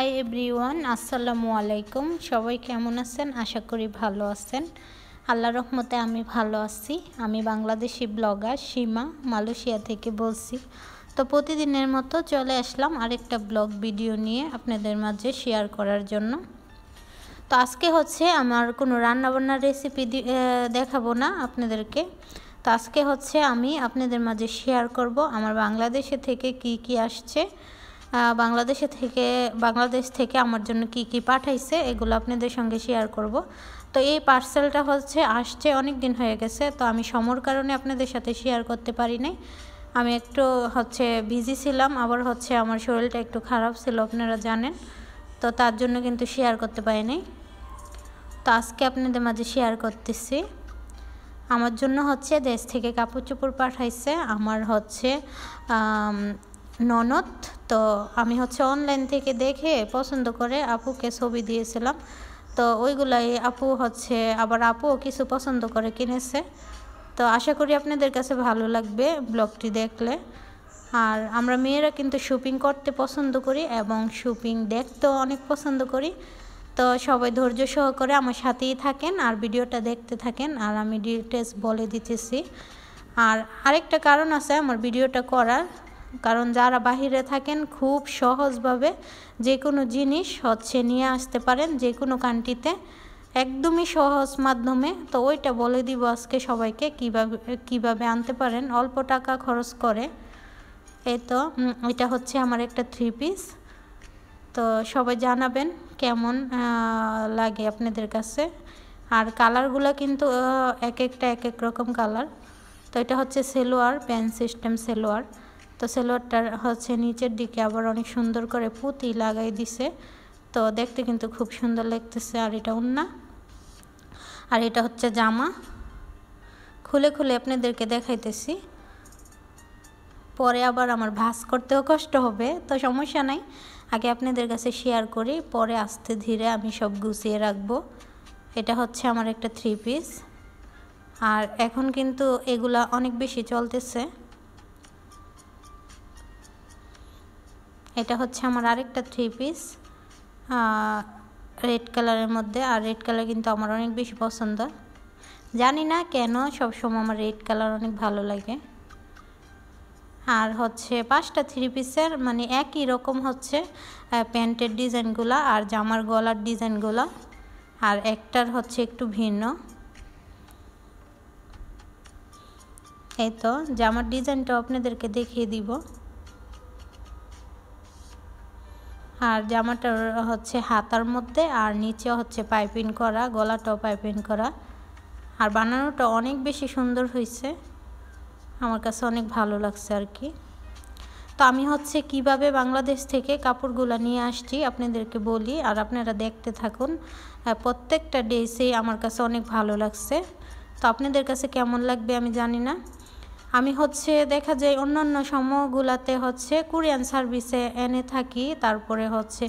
hi everyone আসসালামু আলাইকুম সবাই কেমন আছেন আশা করি ভালো আছেন আল্লাহ রহমতে আমি ভালো আছি আমি বাংলাদেশি ব্লগার সীমা মালয়েশিয়া থেকে বলছি তো প্রতিদিনের মতো চলে আসলাম আরেকটা ব্লগ ভিডিও নিয়ে আপনাদের মাঝে শেয়ার করার জন্য তো আজকে হচ্ছে আমার কোনো রান্নাবান্নার রেসিপি দেখাবো না আপনাদেরকে তো আজকে হচ্ছে আমি আপনাদের মাঝে শেয়ার করব আমার বাংলাদেশে থেকে কি কি আসছে বাংলাদেশে থেকে বাংলাদেশ থেকে আমার জন্য কি কি পাঠাইছে এগুলো আপনাদের সঙ্গে শেয়ার করব তো এই পার্সেলটা হচ্ছে আসছে অনেক দিন হয়ে গেছে তো আমি সমর কারণে আপনাদের সাথে শেয়ার করতে পারি নাই আমি একটু হচ্ছে বিজি ছিলাম আবার হচ্ছে আমার শরীরটা একটু খারাপ ছিল আপনারা জানেন তো তার জন্য কিন্তু শেয়ার করতে পারিনি তো আজকে আপনাদের মাঝে শেয়ার করতেছি আমার জন্য হচ্ছে দেশ থেকে কাপড় চোপড় পাঠাইছে আমার হচ্ছে ননদ তো আমি হচ্ছে অনলাইন থেকে দেখে পছন্দ করে আপুকে ছবি দিয়েছিলাম তো ওইগুলাই আপু হচ্ছে আবার আপুও কিছু পছন্দ করে কিনেছে তো আশা করি আপনাদের কাছে ভালো লাগবে ব্লগটি দেখলে আর আমরা মেয়েরা কিন্তু শপিং করতে পছন্দ করি এবং শপিং দেখতেও অনেক পছন্দ করি তো সবাই ধৈর্য সহকারে আমার সাথেই থাকেন আর ভিডিওটা দেখতে থাকেন আর আমি ডিটেলস বলে দিতেছি আর আরেকটা কারণ আছে আমার ভিডিওটা করার কারণ যারা বাহিরে থাকেন খুব সহজভাবে যে কোনো জিনিস হচ্ছে নিয়ে আসতে পারেন যে কোনো কান্ট্রিতে একদমই সহজ মাধ্যমে তো ওইটা বলে দিব আজকে সবাইকে কিভাবে কিভাবে আনতে পারেন অল্প টাকা খরচ করে এই তো এটা হচ্ছে আমার একটা থ্রি পিস তো সবাই জানাবেন কেমন লাগে আপনাদের কাছে আর কালারগুলো কিন্তু এক একটা এক এক রকম কালার তো এটা হচ্ছে সেলোয়ার প্যান সিস্টেম সেলোয়ার তো সেলোয়ারটা হচ্ছে নিচের দিকে আবার অনেক সুন্দর করে পুঁতি লাগাই দিছে তো দেখতে কিন্তু খুব সুন্দর লাগতেছে আর এটা উন্না আর এটা হচ্ছে জামা খুলে খুলে আপনাদেরকে দেখাইতেছি পরে আবার আমার ভাস করতেও কষ্ট হবে তো সমস্যা নাই আগে আপনাদের কাছে শেয়ার করি পরে আস্তে ধীরে আমি সব গুছিয়ে রাখবো এটা হচ্ছে আমার একটা থ্রি পিস আর এখন কিন্তু এগুলা অনেক বেশি চলতেছে এটা হচ্ছে আমার আরেকটা থ্রি পিস রেড কালারের মধ্যে আর রেড কালার কিন্তু আমার অনেক বেশি পছন্দ জানি না কেন সবসময় আমার রেড কালার অনেক ভালো লাগে আর হচ্ছে পাঁচটা থ্রি পিসের মানে একই রকম হচ্ছে প্যান্টের ডিজাইনগুলো আর জামার গলার ডিজাইনগুলো আর একটার হচ্ছে একটু ভিন্ন এই তো জামার ডিজাইনটা আপনাদেরকে দেখিয়ে দিব আর জামাটার হচ্ছে হাতার মধ্যে আর নিচে হচ্ছে পাইপিং করা গলাটাও পাইপিং করা আর বানানোটা অনেক বেশি সুন্দর হয়েছে আমার কাছে অনেক ভালো লাগছে আর কি তো আমি হচ্ছে কিভাবে বাংলাদেশ থেকে কাপড়গুলো নিয়ে আসছি আপনাদেরকে বলি আর আপনারা দেখতে থাকুন প্রত্যেকটা ডেসেই আমার কাছে অনেক ভালো লাগছে তো আপনাদের কাছে কেমন লাগবে আমি জানি না আমি হচ্ছে দেখা যায় অন্যান্য সময়গুলাতে হচ্ছে কোরিয়ান সার্ভিসে এনে থাকি তারপরে হচ্ছে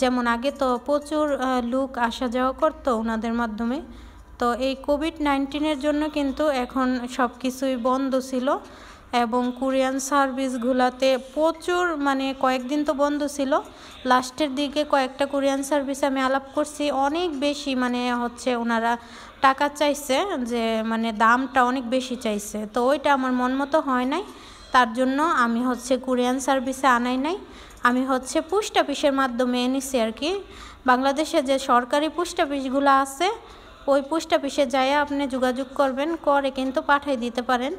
যেমন আগে তো প্রচুর লুক আসা যাওয়া করতো ওনাদের মাধ্যমে তো এই কোভিড নাইন্টিনের জন্য কিন্তু এখন সব কিছুই বন্ধ ছিল এবং কোরিয়ান সার্ভিসগুলোতে প্রচুর মানে কয়েকদিন তো বন্ধ ছিল লাস্টের দিকে কয়েকটা কোরিয়ান সার্ভিস আমি আলাপ করছি অনেক বেশি মানে হচ্ছে ওনারা টাকা চাইছে যে মানে দামটা অনেক বেশি চাইছে তো ওইটা আমার মন মতো হয় নাই তার জন্য আমি হচ্ছে কোরিয়ান সার্ভিসে আনাই নাই আমি হচ্ছে পোস্ট অফিসের মাধ্যমে এনেছি আর কি বাংলাদেশে যে সরকারি পোস্ট অফিসগুলো আছে ওই পোস্ট অফিসে যাই আপনি যোগাযোগ করবেন করে কিন্তু পাঠাই দিতে পারেন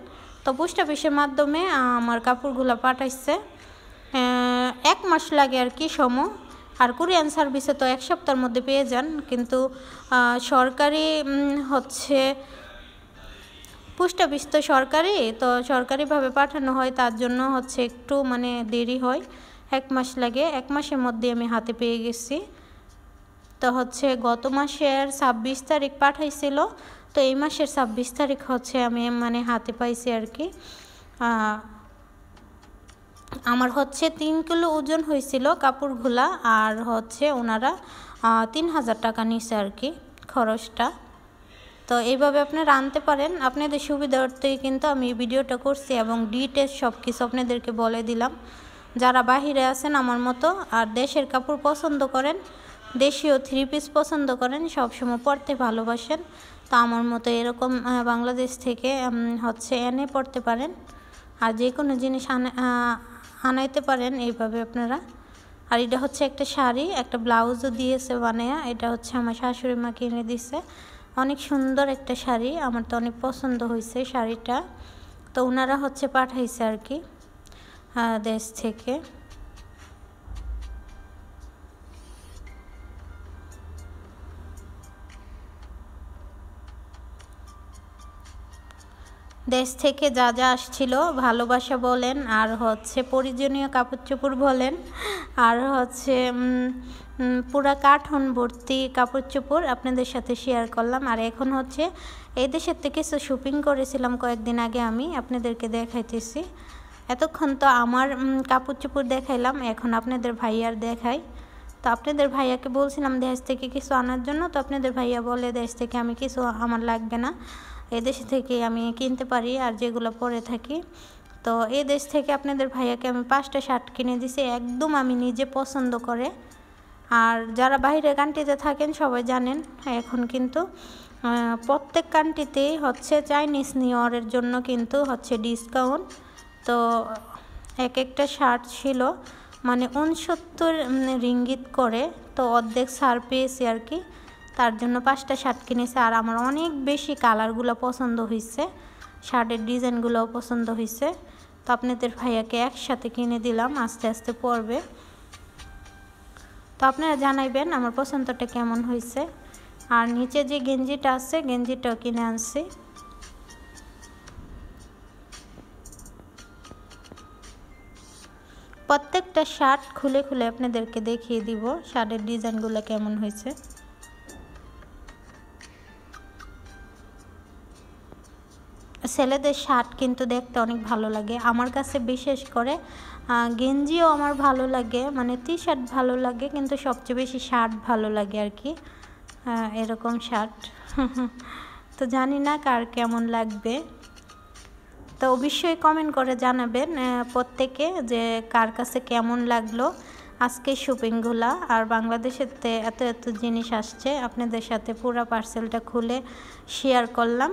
তো পোস্ট অফিসের মাধ্যমে আমার কাপড়গুলো পাঠাইছে এক মাস লাগে আর কি সময় আর কোরিয়ান সার্ভিসে তো এক সপ্তাহের মধ্যে পেয়ে যান কিন্তু সরকারি হচ্ছে পোস্ট অফিস তো সরকারি তো সরকারিভাবে পাঠানো হয় তার জন্য হচ্ছে একটু মানে দেরি হয় এক মাস লাগে এক মাসের মধ্যে আমি হাতে পেয়ে গেছি তো হচ্ছে গত মাসের ছাব্বিশ তারিখ পাঠাইছিল তো এই মাসের ছাব্বিশ তারিখ হচ্ছে আমি মানে হাতে পাইছি আর কি আমার হচ্ছে তিন কিলো ওজন হয়েছিল কাপড়গুলা আর হচ্ছে ওনারা তিন হাজার টাকা নিছে আর কি খরচটা তো এইভাবে আপনারা আনতে পারেন আপনাদের সুবিধার্থে কিন্তু আমি ভিডিওটা করছি এবং ডিটেলস সব কিছু আপনাদেরকে বলে দিলাম যারা বাহিরে আছেন আমার মতো আর দেশের কাপড় পছন্দ করেন দেশীয় থ্রি পিস পছন্দ করেন সবসময় পড়তে ভালোবাসেন তো আমার মতো এরকম বাংলাদেশ থেকে হচ্ছে এনে পড়তে পারেন আর যে কোনো জিনিস আনাইতে পারেন এইভাবে আপনারা আর এটা হচ্ছে একটা শাড়ি একটা ব্লাউজও দিয়েছে বানায়া এটা হচ্ছে আমার শাশুড়ি মা কিনে দিছে অনেক সুন্দর একটা শাড়ি আমার তো অনেক পছন্দ হয়েছে শাড়িটা তো ওনারা হচ্ছে পাঠাইছে আর কি দেশ থেকে দেশ থেকে যা যা আসছিল ভালোবাসা বলেন আর হচ্ছে পরিজনীয় কাপড় চোপড় বলেন আর হচ্ছে পুরা কার্টুন ভর্তি কাপড় চোপড় আপনাদের সাথে শেয়ার করলাম আর এখন হচ্ছে এই দেশের থেকে শপিং করেছিলাম কয়েকদিন আগে আমি আপনাদেরকে দেখাইতেছি এতক্ষণ তো আমার কাপড় চোপড় দেখাইলাম এখন আপনাদের ভাইয়ার দেখাই তো আপনাদের ভাইয়াকে বলছিলাম দেশ থেকে কিছু আনার জন্য তো আপনাদের ভাইয়া বলে দেশ থেকে আমি কিছু আমার লাগবে না এদেশ থেকে আমি কিনতে পারি আর যেগুলো পরে থাকি তো এই দেশ থেকে আপনাদের ভাইয়াকে আমি পাঁচটা শার্ট কিনে দিছি একদম আমি নিজে পছন্দ করে আর যারা বাইরে কান্ট্রিতে থাকেন সবাই জানেন এখন কিন্তু প্রত্যেক কান্ট্রিতেই হচ্ছে চাইনিজ নিয়রের জন্য কিন্তু হচ্ছে ডিসকাউন্ট তো এক একটা শার্ট ছিল মানে উনসত্তর রিঙ্গিত করে তো অর্ধেক পেয়েছি আর কি তার জন্য পাঁচটা শার্ট কিনেছে আর আমার অনেক বেশি কালারগুলো পছন্দ হয়েছে শার্টের ডিজাইনগুলোও পছন্দ হয়েছে তো আপনাদের ভাইয়াকে একসাথে কিনে দিলাম আস্তে আস্তে পরবে তো আপনারা জানাইবেন আমার পছন্দটা কেমন হয়েছে আর নিচে যে গেঞ্জিটা আছে গেঞ্জিটাও কিনে আনছি প্রত্যেকটা শার্ট খুলে খুলে আপনাদেরকে দেখিয়ে দিব শার্টের ডিজাইনগুলো কেমন হয়েছে ছেলেদের শার্ট কিন্তু দেখতে অনেক ভালো লাগে আমার কাছে বিশেষ করে গেঞ্জিও আমার ভালো লাগে মানে টি শার্ট ভালো লাগে কিন্তু সবচেয়ে বেশি শার্ট ভালো লাগে আর কি এরকম শার্ট তো জানি না কার কেমন লাগবে তো অবশ্যই কমেন্ট করে জানাবেন প্রত্যেকে যে কার কাছে কেমন লাগলো আজকে শপিংগুলা আর বাংলাদেশের এত এত জিনিস আসছে আপনাদের সাথে পুরো পার্সেলটা খুলে শেয়ার করলাম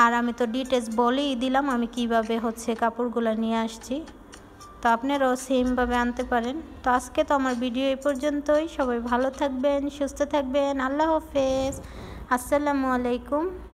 আর আমি তো ডিটেলস বলেই দিলাম আমি কিভাবে হচ্ছে কাপড়গুলো নিয়ে আসছি তো আপনারাও সেমভাবে আনতে পারেন তো আজকে তো আমার ভিডিও এই পর্যন্তই সবাই ভালো থাকবেন সুস্থ থাকবেন আল্লাহ হাফেজ আসসালামু আলাইকুম